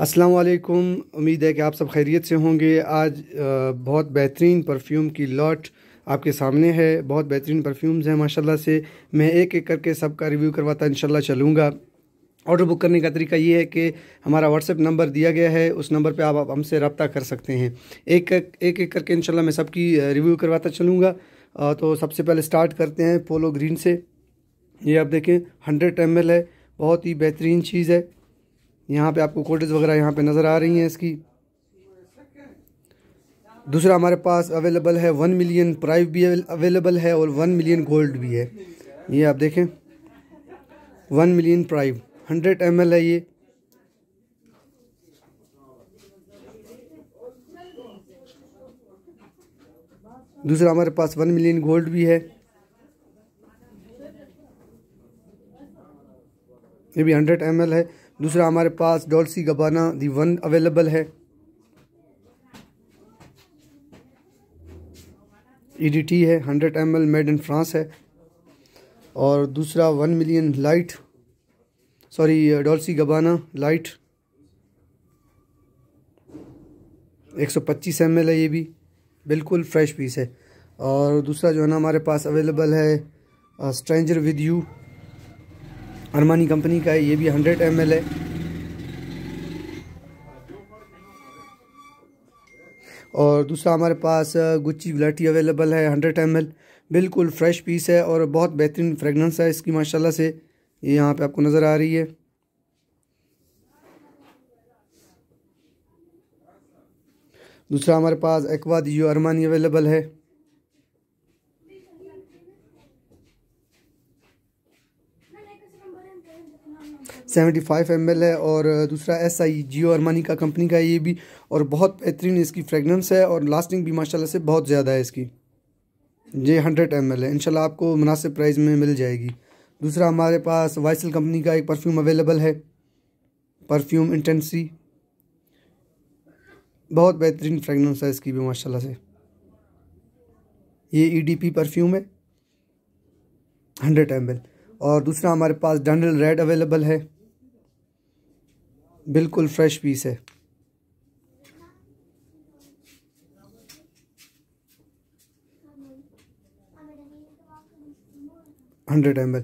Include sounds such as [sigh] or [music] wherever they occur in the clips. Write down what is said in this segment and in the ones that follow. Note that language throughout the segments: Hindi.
अस्सलाम वालेकुम उम्मीद है कि आप सब खैरियत से होंगे आज बहुत बेहतरीन परफ्यूम की लॉट आपके सामने है बहुत बेहतरीन परफ्यूम्स हैं माशाल्लाह से मैं एक एक करके सब का रिव्यू करवाता इंशाल्लाह चलूँगा ऑर्डर बुक करने का तरीका ये है कि हमारा व्हाट्सएप नंबर दिया गया है उस नंबर पे आप हमसे रबता कर सकते हैं एक एक एक करके इंशाल्लाह मैं सबकी रिव्यू करवाता चलूँगा तो सबसे पहले स्टार्ट करते हैं पोलो ग्रीन से ये आप देखें हंड्रेड एम है बहुत ही बेहतरीन चीज़ है यहाँ पे आपको कोटेज वगैरह यहाँ पे नज़र आ रही हैं इसकी दूसरा हमारे पास अवेलेबल है वन मिलियन प्राइव भी अवेलेबल है और वन मिलियन गोल्ड भी है ये आप देखें one million prive hundred M है ये दूसरा हमारे पास वन मिलियन गोल्ड भी है ये भी हंड्रेड एम है दूसरा हमारे पास Dolce Gabbana the one available है ईडीटी e है hundred M L made in France है और दूसरा one million light sorry Dolce Gabbana light एक सौ पच्चीस एम एल है ये भी बिल्कुल फ्रेश पीस है और दूसरा जो है ना हमारे पास अवेलेबल है stranger with you Armani company का है ये भी हंड्रेड एम है और दूसरा हमारे पास गुच्ची वलाटी अवेलेबल है हंड्रेड एम बिल्कुल फ्रेश पीस है और बहुत बेहतरीन फ्रेगनेंस है इसकी माशाल्लाह से ये यहाँ पे आपको नज़र आ रही है दूसरा हमारे पास एक्वा दियो अरमानी अवेलेबल है सेवेंटी फाइव एम है और दूसरा एस आई जियो अरमानी का कंपनी का ये भी और बहुत बेहतरीन इसकी फ्रेगनेंस है और लास्टिंग भी माशाल्लाह से बहुत ज़्यादा है इसकी ये हंड्रेड एम है इनशाला आपको मुनासिब प्राइस में मिल जाएगी दूसरा हमारे पास वाइसल कंपनी का एक परफ्यूम अवेलेबल है परफ्यूम इंटेंसी बहुत बेहतरीन फ्रेगनेंस है इसकी भी माशा से ये पी e परफ्यूम है हंड्रेड एम और दूसरा हमारे पास डंडल रेड अवेलेबल है बिल्कुल फ्रेश पीस है हंड्रेड एम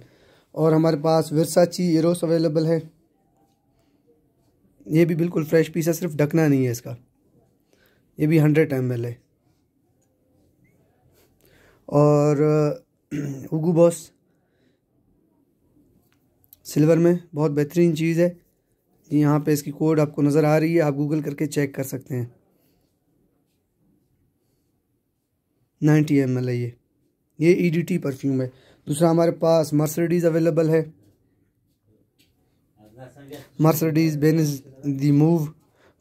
और हमारे पास विरसाची एरोस अवेलेबल है ये भी बिल्कुल फ्रेश पीस है सिर्फ ढकना नहीं है इसका ये भी हंड्रेड एम है और उगू [clears throat] बॉस सिल्वर में बहुत बेहतरीन चीज़ है जी यहाँ पे इसकी कोड आपको नज़र आ रही है आप गूगल करके चेक कर सकते हैं नाइन्टी एम एल है ये ये ई डी टी परफ्यूम है दूसरा हमारे पास मर्सडीज़ अवेलेबल है मर्सडीज़ बेनज दी मूव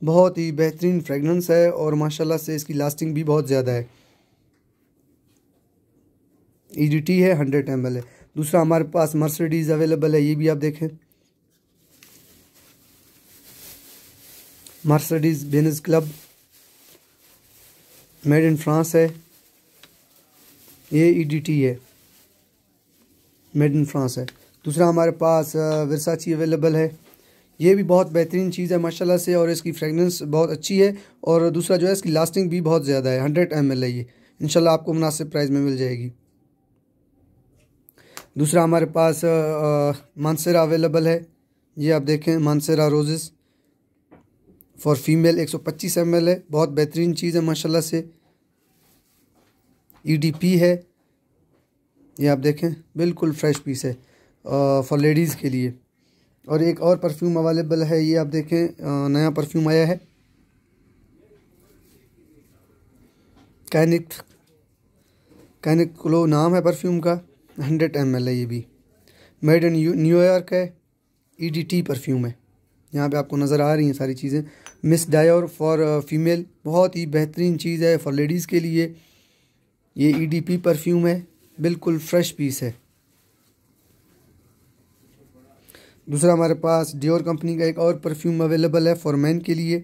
बहुत ही बेहतरीन फ्रेगनेंस है और माशाल्लाह से इसकी लास्टिंग भी बहुत ज़्यादा है ई डी टी है हंड्रेड एम एल है दूसरा हमारे पास मर्सडीज़ अवेलेबल है ये भी आप देखें Mercedes Benz club made in France है ये ई e है मेड इन फ्रांस है दूसरा हमारे पास वर्साची अवेलेबल है ये भी बहुत बेहतरीन चीज़ है माशाल्लाह से और इसकी फ्रेगनेंस बहुत अच्छी है और दूसरा जो है इसकी लास्टिंग भी बहुत ज़्यादा है हंड्रेड एम एल है ये इनशाला आपको मुनासिब प्राइस में मिल जाएगी दूसरा हमारे पास मानसरा अवेलेबल है ये आप देखें मानसरा रोजेज़ फॉर फीमेल 125 एल है बहुत बेहतरीन चीज़ है माशाल्लाह से ईडीपी e है ये आप देखें बिल्कुल फ्रेश पीस है फॉर लेडीज़ के लिए और एक और परफ्यूम अवेलेबल है ये आप देखें आ, नया परफ्यूम आया है कैनिक कैनिक क्लो नाम है परफ्यूम का हंड्रेड एम है ये भी मेड इन न्यूयॉर्क है ई डी टी परफ्यूम है यहाँ पे आपको नज़र आ रही हैं सारी चीज़ें मिस डायर फॉर फीमेल बहुत ही बेहतरीन चीज़ है फॉर लेडीज़ के लिए ये ईडीपी e परफ्यूम है बिल्कुल फ्रेश पीस है दूसरा हमारे पास डियोर कंपनी का एक और परफ्यूम अवेलेबल है फॉर मैन के लिए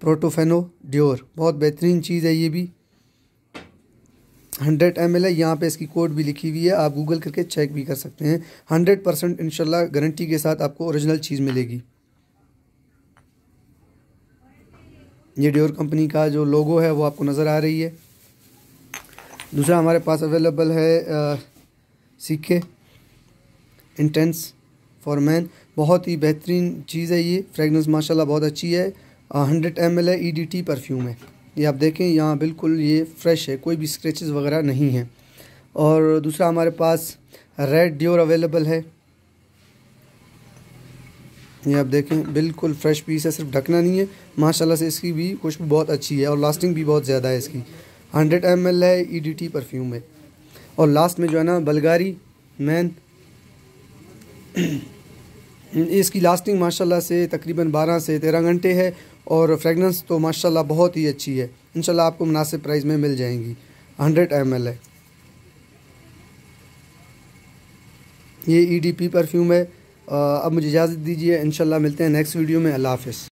प्रोटोफेनो डियोर बहुत बेहतरीन चीज़ है ये भी हंड्रेड एम एल है यहाँ पर इसकी कोड भी लिखी हुई है आप गूगल करके चेक भी कर सकते हैं हंड्रेड परसेंट इनशाला गारंटी के साथ आपको ओरिजिनल चीज़ मिलेगी ये डियोर कंपनी का जो लोगो है वो आपको नज़र आ रही है दूसरा हमारे पास अवेलेबल है सिक्के इंटेंस फॉर मैन बहुत ही बेहतरीन चीज़ है ये फ्रेगनेंस माशाल्लाह बहुत अच्छी है हंड्रेड एम एल है ई डी टी परफ्यूम है ये आप देखें यहाँ बिल्कुल ये फ्रेश है कोई भी स्क्रेच वगैरह नहीं है और दूसरा हमारे पास रेड ड्योर अवेलेबल है ये आप देखें बिल्कुल फ्रेश पीस है सिर्फ ढकना नहीं है माशाल्लाह से इसकी भी खुशबू बहुत अच्छी है और लास्टिंग भी बहुत ज़्यादा है इसकी हंड्रेड एम है ई e परफ्यूम है और लास्ट में जो है ना बलगारी मैन [clears throat] इसकी लास्टिंग माशाल्लाह से तकरीबन 12 से 13 घंटे है और फ्रेगनेंस तो माशाल्लाह बहुत ही अच्छी है इन आपको मुनासिब प्राइस में मिल जाएंगी हंड्रेड एम एल है ये ई डी पी परफ्यूम है अब मुझे इजाज़त दीजिए इनशाला मिलते हैं नेक्स्ट वीडियो में अल्लाह हाफ़